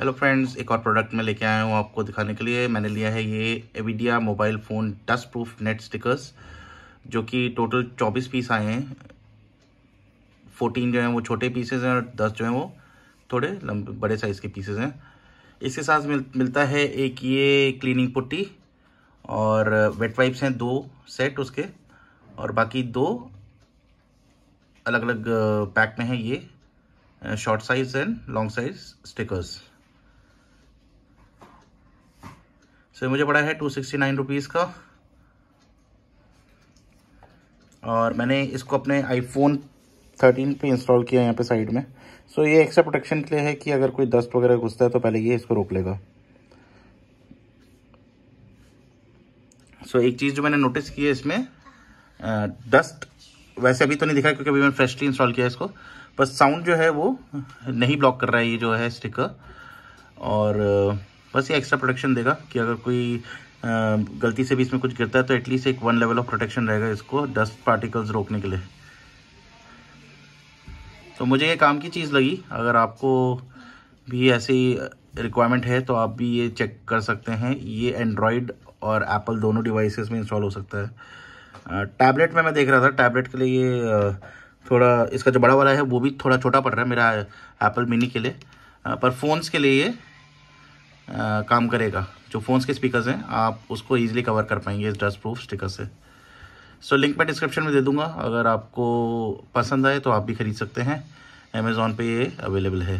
hello friends एक और product मैं लेके आया हूँ आपको दिखाने के लिए मैंने लिया है ये एविडिया mobile phone dust proof net stickers जो कि टोटल 24 पीस आए हैं 14 जो हैं वो छोटे पीसेज हैं और 10 जो हैं वो थोड़े लंबे बड़े साइज़ के पीसेज हैं इसके साथ मिल, मिलता है एक ये क्लीनिंग पुट्टी और वेट वाइप्स हैं दो सेट उसके और बाकी दो अलग अलग पैक में हैं ये short size and long size stickers so so, मुझे पड़ा है टू सिक्सटी नाइन रुपीज़ का और मैंने इसको अपने आईफोन थर्टीन पे इंस्टॉल किया यहाँ पे साइड में सो so, ये एक्स्ट्रा प्रोटेक्शन के लिए है कि अगर कोई दस्त वगैरह घुसता है तो पहले ये इसको रोक लेगा सो so, एक चीज़ जो मैंने नोटिस की है इसमें डस्ट वैसे अभी तो नहीं दिखा क्योंकि अभी मैंने फ्रेशली इंस्टॉल किया है इसको बस साउंड जो है वो नहीं ब्लॉक कर रहा है ये जो है स्टिकर और बस ये एक्स्ट्रा प्रोटेक्शन देगा कि अगर कोई गलती से भी इसमें कुछ गिरता है तो एटलीस्ट एक वन लेवल ऑफ प्रोटेक्शन रहेगा इसको डस्ट पार्टिकल्स रोकने के लिए तो मुझे ये काम की चीज़ लगी अगर आपको भी ऐसी रिक्वायरमेंट है तो आप भी ये चेक कर सकते हैं ये एंड्रॉयड और एप्पल दोनों डिवाइसेस में इंस्टॉल हो सकता है टैबलेट में मैं देख रहा था टैबलेट के लिए ये थोड़ा इसका जो बड़ा वाला है वो भी थोड़ा छोटा पड़ रहा है मेरा एप्पल मिनी के लिए पर फ़ोन्स के लिए ये आ, काम करेगा जो फ़ोन्स के स्पीकर्स हैं आप उसको ईजिली कवर कर पाएंगे इस डस्ट प्रूफ स्टिकर से सो लिंक मैं डिस्क्रिप्शन में दे दूंगा अगर आपको पसंद आए तो आप भी खरीद सकते हैं अमेज़ोन पे ये अवेलेबल है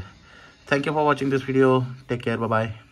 thank you for watching this video take care bye bye